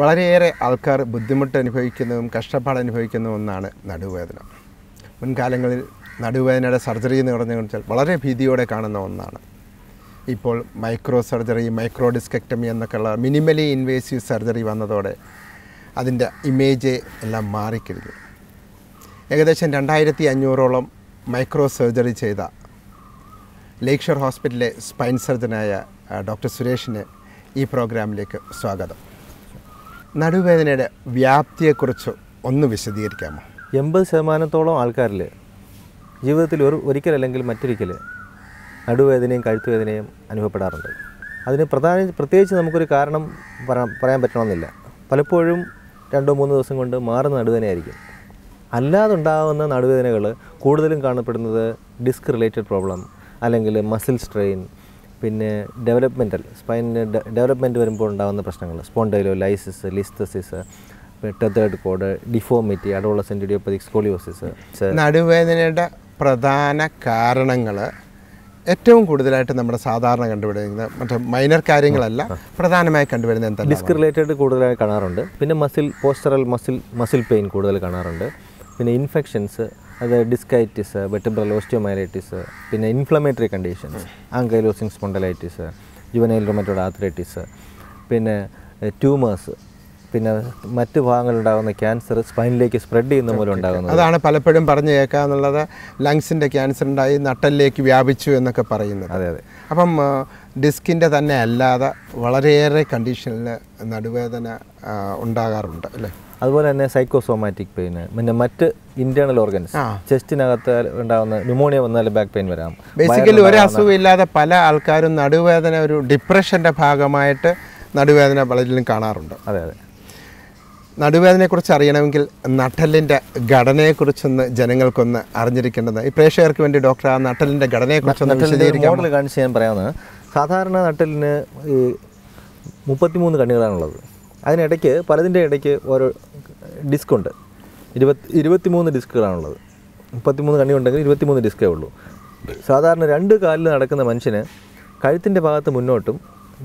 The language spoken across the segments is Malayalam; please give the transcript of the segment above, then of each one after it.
വളരെയേറെ ആൾക്കാർ ബുദ്ധിമുട്ട് അനുഭവിക്കുന്നതും കഷ്ടപ്പാട് അനുഭവിക്കുന്ന ഒന്നാണ് നടുവേദന മുൻകാലങ്ങളിൽ നടുവേദനയുടെ സർജറി എന്ന് പറഞ്ഞു വെച്ചാൽ വളരെ ഭീതിയോടെ കാണുന്ന ഒന്നാണ് ഇപ്പോൾ മൈക്രോ സർജറി മൈക്രോ ഡിസ്കെക്ടമി എന്നൊക്കെയുള്ള മിനിമലി ഇൻവേസീവ് സർജറി വന്നതോടെ അതിൻ്റെ ഇമേജ് എല്ലാം മാറിക്കരുത് ഏകദേശം രണ്ടായിരത്തി അഞ്ഞൂറോളം മൈക്രോ സർജറി ചെയ്ത ലേക്ഷർ ഹോസ്പിറ്റലിലെ സ്പൈൻ സർജനായ ഡോക്ടർ സുരേഷിന് ഈ പ്രോഗ്രാമിലേക്ക് സ്വാഗതം നടുവേദനയുടെ വ്യാപ്തിയെക്കുറിച്ച് ഒന്ന് വിശദീകരിക്കാമോ എൺപത് ശതമാനത്തോളം ആൾക്കാരിൽ ജീവിതത്തിൽ ഒരു ഒരിക്കലല്ലെങ്കിൽ മറ്റൊരിക്കൽ നടുവേദനയും കഴുത്തുവേദനയും അനുഭവപ്പെടാറുണ്ട് അതിന് പ്രധാന പ്രത്യേകിച്ച് നമുക്കൊരു കാരണം പറയാൻ പറ്റണമെന്നില്ല പലപ്പോഴും രണ്ടോ മൂന്നോ ദിവസം കൊണ്ട് മാറുന്ന നടുവേദനയായിരിക്കും ഉണ്ടാകുന്ന നടുവേദനകൾ കൂടുതലും കാണപ്പെടുന്നത് ഡിസ്ക് റിലേറ്റഡ് പ്രോബ്ലം അല്ലെങ്കിൽ മസിൽ സ്ട്രെയിൻ പിന്നെ ഡെവലപ്മെൻ്റൽ സ്പൈനിൻ്റെ ഡെവലപ്മെൻറ്റ് വരുമ്പോൾ ഉണ്ടാകുന്ന പ്രശ്നങ്ങൾ spondylolysis listhesis tethered cord deformity അടവുള്ള സെൻറ്റിഡിയോപ്പതി സ്കോളിയോസിസ് നടുവേദനയുടെ പ്രധാന കാരണങ്ങൾ ഏറ്റവും കൂടുതലായിട്ട് നമ്മുടെ സാധാരണ കണ്ടുപിടിക്കുന്നത് മറ്റേ മൈനർ കാര്യങ്ങളല്ല പ്രധാനമായി കണ്ടുവരുന്ന എന്താ ഡിസ്ക് റിലേറ്റഡ് കൂടുതലായി കാണാറുണ്ട് പിന്നെ muscle postural muscle muscle pain കൂടുതൽ കാണാറുണ്ട് പിന്നെ ഇൻഫെക്ഷൻസ് അത് ഡിസ്കൈറ്റിസ് വെട്ടിബ്രൽ ഓസ്റ്റിയോമൈലൈറ്റിസ് പിന്നെ inflammatory conditions ankylosing spondylitis juvenile rheumatoid arthritis പിന്നെ ട്യൂമേഴ്സ് പിന്നെ മറ്റു ഭാഗങ്ങളിലുണ്ടാകുന്ന ക്യാൻസർ സ്പൈനിലേക്ക് സ്പ്രെഡ് ചെയ്യുന്ന മൂലം ഉണ്ടാകുന്നത് അതാണ് പലപ്പോഴും പറഞ്ഞു കേൾക്കുക എന്നുള്ളത് ലങ്സിൻ്റെ ക്യാൻസർ ഉണ്ടായി നട്ടലിലേക്ക് വ്യാപിച്ചു എന്നൊക്കെ പറയുന്നത് അതെ അതെ അപ്പം ഡിസ്കിൻ്റെ തന്നെ അല്ലാതെ വളരെയേറെ കണ്ടീഷനിൽ നടുവേദന ഉണ്ടാകാറുണ്ട് അല്ലേ അതുപോലെ തന്നെ സൈക്കോസോമാറ്റിക് പെയിൻ പിന്നെ മറ്റ് ഇന്റേണൽ ഓർഗൻസ് ചെസ്റ്റിനകത്ത് ഉണ്ടാകുന്ന ന്യൂമോണിയ വന്നാൽ ബാക്ക് പെയിൻ വരാം ബേസിക്കലി ഒരു അസുഖമില്ലാതെ പല ആൾക്കാരും നടുവേദന ഒരു ഡിപ്രഷൻ്റെ ഭാഗമായിട്ട് നടുവേദന പലരിലും കാണാറുണ്ട് അതെ അതെ നടുവേദനയെക്കുറിച്ച് അറിയണമെങ്കിൽ നട്ടലിൻ്റെ ഘടനയെക്കുറിച്ചൊന്ന് ജനങ്ങൾക്കൊന്ന് അറിഞ്ഞിരിക്കേണ്ടത് ഈ പ്രേക്ഷകർക്ക് വേണ്ടി ഡോക്ടർ ആ നട്ടലിൻ്റെ ഘടനയെക്കുറിച്ച് മോഡൽ കാണിച്ച് ഞാൻ പറയാമെന്ന് സാധാരണ നട്ടലിന് ഈ മുപ്പത്തിമൂന്ന് കണ്ണുകളാണുള്ളത് അതിനിടയ്ക്ക് പലതിൻ്റെ ഇടയ്ക്ക് ഓരോ ഡിസ്ക് ഉണ്ട് ഇരുപത്തി ഇരുപത്തിമൂന്ന് ഡിസ്കുകളാണുള്ളത് മുപ്പത്തിമൂന്ന് കണ്ണിയുണ്ടെങ്കിൽ ഇരുപത്തിമൂന്ന് ഡിസ്കേ ഉള്ളൂ സാധാരണ രണ്ട് കാലിൽ നടക്കുന്ന മനുഷ്യന് കഴുത്തിൻ്റെ ഭാഗത്ത് മുന്നോട്ടും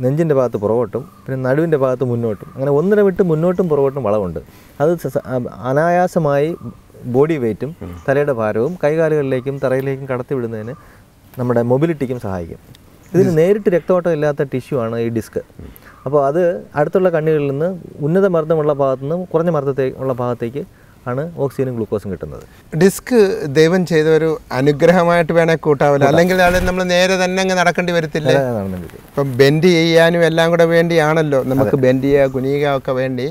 നെഞ്ചിൻ്റെ ഭാഗത്ത് പുറകോട്ടും പിന്നെ നടുവിൻ്റെ ഭാഗത്ത് മുന്നോട്ടും അങ്ങനെ ഒന്നര വിട്ട് മുന്നോട്ടും പുറകോട്ടും വളവുണ്ട് അത് അനായാസമായി ബോഡി വെയ്റ്റും തലയുടെ ഭാരവും കൈകാലുകളിലേക്കും തറയിലേക്കും കടത്തിവിടുന്നതിന് നമ്മുടെ മൊബിലിറ്റിക്കും സഹായിക്കും ഇതിന് നേരിട്ട് രക്തോട്ടം ഇല്ലാത്ത ടിഷ്യൂ ആണ് ഈ ഡിസ്ക് അപ്പോൾ അത് അടുത്തുള്ള കണ്ണുകളിൽ നിന്ന് ഉന്നത മർദ്ദമുള്ള ഭാഗത്തു നിന്ന് കുറഞ്ഞ മർദ്ദത്തെ ഉള്ള ഭാഗത്തേക്ക് ആണ് ഓക്സിജനും ഗ്ലൂക്കോസും കിട്ടുന്നത് ഡിസ്ക് ദൈവം ചെയ്ത ഒരു അനുഗ്രഹമായിട്ട് വേണേൽ കൂട്ടാവില്ല അല്ലെങ്കിൽ നമ്മൾ നേരെ തന്നെ അങ്ങ് നടക്കേണ്ടി വരത്തില്ല ഇപ്പം ബെൻഡ് ചെയ്യാനും എല്ലാം കൂടെ വേണ്ടിയാണല്ലോ നമുക്ക് ബെൻഡ് ചെയ്യുക കുനിയുക ഒക്കെ വേണ്ടി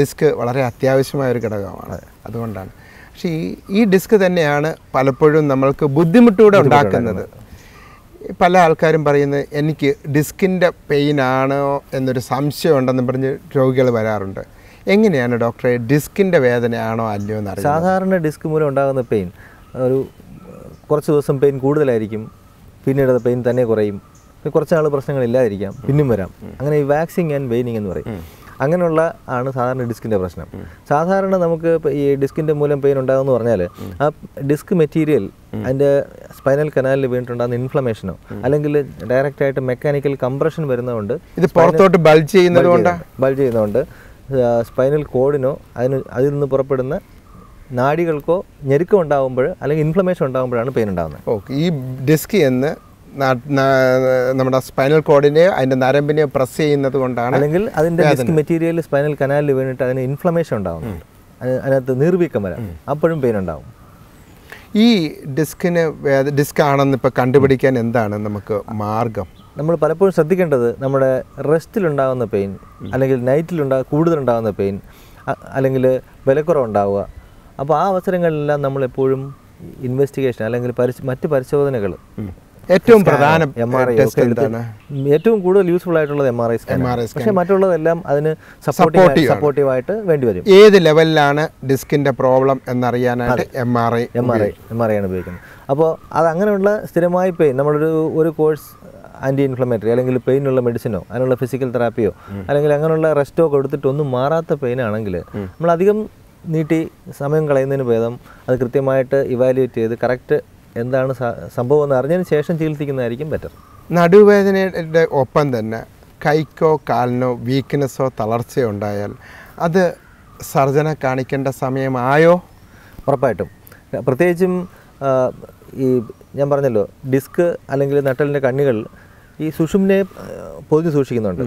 ഡിസ്ക് വളരെ അത്യാവശ്യമായ ഒരു ഘടകമാണ് അതുകൊണ്ടാണ് പക്ഷേ ഈ ഈ ഡിസ്ക് തന്നെയാണ് പലപ്പോഴും നമ്മൾക്ക് ബുദ്ധിമുട്ടുകൂടെ ഉണ്ടാക്കുന്നത് പല ആൾക്കാരും പറയുന്നത് എനിക്ക് ഡിസ്കിൻ്റെ പെയിനാണോ എന്നൊരു സംശയം ഉണ്ടെന്ന് പറഞ്ഞ് രോഗികൾ വരാറുണ്ട് എങ്ങനെയാണ് ഡോക്ടറെ ഡിസ്കിൻ്റെ വേദനയാണോ അല്ലയോ എന്ന് സാധാരണ ഡിസ്ക് മൂലം ഉണ്ടാകുന്ന പെയിൻ ഒരു കുറച്ച് ദിവസം പെയിൻ കൂടുതലായിരിക്കും പിന്നീട് അത് പെയിൻ തന്നെ കുറയും കുറച്ച് നാൾ പ്രശ്നങ്ങളില്ലാതിരിക്കാം പിന്നും വരാം അങ്ങനെ ഈ വാക്സിങ് ആൻഡ് വെയിനിങ് എന്ന് പറയും അങ്ങനെയുള്ള ആണ് സാധാരണ ഡിസ്കിൻ്റെ പ്രശ്നം സാധാരണ നമുക്ക് ഈ ഡിസ്കിൻ്റെ മൂലം പെയിൻ ഉണ്ടാകുമെന്ന് പറഞ്ഞാൽ ആ ഡിസ്ക് മെറ്റീരിയൽ അതിൻ്റെ സ്പൈനൽ കനാലിൽ വീണിട്ടുണ്ടാകുന്ന ഇൻഫ്ലമേഷനോ അല്ലെങ്കിൽ ഡയറക്റ്റ് ആയിട്ട് മെക്കാനിക്കൽ കംപ്രഷൻ വരുന്നതുകൊണ്ട് ഇത് പുറത്തോട്ട് ബൾജ് ചെയ്യുന്നതുകൊണ്ട് ബൾജ് ചെയ്യുന്നതുകൊണ്ട് സ്പൈനൽ കോഡിനോ അതിന് അതിൽ നിന്ന് പുറപ്പെടുന്ന നാടികൾക്കോ ഞെരുക്കം ഉണ്ടാകുമ്പോൾ അല്ലെങ്കിൽ ഇൻഫ്ലമേഷൻ ഉണ്ടാകുമ്പോഴാണ് പെയിൻ ഉണ്ടാകുന്നത് ഓക്കെ ഈ ഡിസ്ക് എന്ന് നമ്മുടെ സ്പൈനൽ കോഡിനെ അതിന്റെ നരമ്പിനെ പ്രസ് ചെയ്യുന്നത് കൊണ്ടാണ് അല്ലെങ്കിൽ അതിന്റെ ഡിസ്ക് മെറ്റീരിയൽ സ്പൈനൽ കനാലിൽ വേണ്ടിയിട്ട് അതിന് ഇൻഫ്ലമേഷൻ ഉണ്ടാകുന്നുണ്ട് അതിനകത്ത് നീർവീക്കം വരാം അപ്പോഴും പെയിൻ ഉണ്ടാകും ഈ ഡിസ്കിന് ഡിസ്ക് ആണെന്ന് ഇപ്പോൾ കണ്ടുപിടിക്കാൻ എന്താണ് നമുക്ക് മാർഗം നമ്മൾ പലപ്പോഴും ശ്രദ്ധിക്കേണ്ടത് നമ്മുടെ റെസ്റ്റിലുണ്ടാകുന്ന പെയിൻ അല്ലെങ്കിൽ നൈറ്റിലുണ്ടാ കൂടുതലുണ്ടാകുന്ന പെയിൻ അല്ലെങ്കിൽ വിലക്കുറവുണ്ടാവുക അപ്പോൾ ആ അവസരങ്ങളിലെല്ലാം നമ്മളെപ്പോഴും ഇൻവെസ്റ്റിഗേഷൻ അല്ലെങ്കിൽ പരിശ് മറ്റ് പരിശോധനകൾ ഏറ്റവും പ്രധാന എം ആർ ഐ ഏറ്റവും കൂടുതൽ യൂസ്ഫുൾ ആയിട്ടുള്ളത് എം ആർ ഐ സ്കാൻ പക്ഷേ മറ്റുള്ളതെല്ലാം അതിന് സപ്പോർട്ടീവ് സപ്പോർട്ടീവായിട്ട് വേണ്ടി വരും ഏത് ലെവലിലാണ് ഡിസ്കിന്റെ പ്രോബ്ലം എന്നറിയാനായിട്ട് M R I M R I M R I ആണ് ഉപയോഗിക്കുന്നത് അപ്പോൾ അത് അങ്ങനെയുള്ള സ്ഥിരമായി പെയിൻ നമ്മളൊരു ഒരു കോഴ്സ് ആൻറ്റി ഇൻഫ്ലമേറ്ററി അല്ലെങ്കിൽ പെയിനുള്ള മെഡിസിനോ അതിനുള്ള ഫിസിക്കൽ തെറാപ്പിയോ അല്ലെങ്കിൽ അങ്ങനെയുള്ള റെസ്റ്റോ ഒന്നും മാറാത്ത പെയിൻ ആണെങ്കിൽ നമ്മൾ അധികം നീട്ടി സമയം കളയുന്നതിന് ഭേദം അത് കൃത്യമായിട്ട് ഇവാലുവേറ്റ് ചെയ്ത് കറക്റ്റ് എന്താണ് സംഭവം എന്ന് അറിഞ്ഞതിന് ശേഷം ചികിത്സിക്കുന്നതായിരിക്കും ബെറ്റർ നടുവേദനയുടെ ഒപ്പം തന്നെ കൈക്കോ കാലിനോ വീക്ക്നെസ്സോ തളർച്ചയോ ഉണ്ടായാൽ അത് സർജനെ കാണിക്കേണ്ട സമയമായോ ഉറപ്പായിട്ടും പ്രത്യേകിച്ചും ഈ ഞാൻ പറഞ്ഞല്ലോ ഡിസ്ക് അല്ലെങ്കിൽ നട്ടലിൻ്റെ കണ്ണികൾ ഈ സുഷുമിനെ പൊതിഞ്ഞ് സൂക്ഷിക്കുന്നുണ്ട്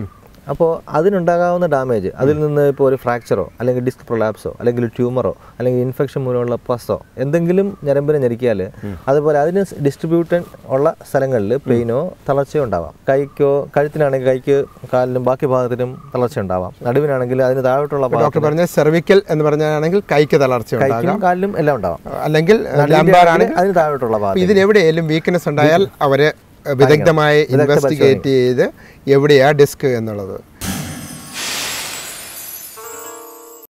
അപ്പോൾ അതിനുണ്ടാകാവുന്ന ഡാമേജ് അതിൽ നിന്ന് ഇപ്പോൾ ഒരു ഫ്രാക്ചറോ അല്ലെങ്കിൽ ഡിസ്ക് പ്രൊലാപ്സോ അല്ലെങ്കിൽ ട്യൂമറോ അല്ലെങ്കിൽ ഇൻഫെക്ഷൻ മൂലമുള്ള പസോ എന്തെങ്കിലും ഞരമ്പിനെ ഞെരിക്കിയാൽ അതുപോലെ അതിന് ഡിസ്ട്രിബ്യൂട്ടൻ ഉള്ള സ്ഥലങ്ങളിൽ പെയിനോ തളർച്ചയോ ഉണ്ടാവാം കൈക്കോ കഴുത്തിനാണെങ്കിൽ കൈക്ക് കാലിനും ബാക്കി ഭാഗത്തിനും തളർച്ച ഉണ്ടാവാം നടുവിനാണെങ്കിൽ അതിന് താഴോട്ടുള്ള ഡോക്ടർ പറഞ്ഞ സെർവിക്കൽ എന്ന് പറഞ്ഞാണെങ്കിൽ കൈക്ക് തളർച്ച കൈക്കും കാലിലും എല്ലാം ഉണ്ടാവാം അല്ലെങ്കിൽ അതിന് താഴോട്ടുള്ള ഭാഗം ഇതിലെവിടെയെങ്കിലും വീക്ക്നെസ് ഉണ്ടായാൽ അവരെ വിദഗ്ധമായി ഇൻവെസ്റ്റിഗേറ്റ് ചെയ്ത് എവിടെയാണ് ഡിസ്ക് എന്നുള്ളത്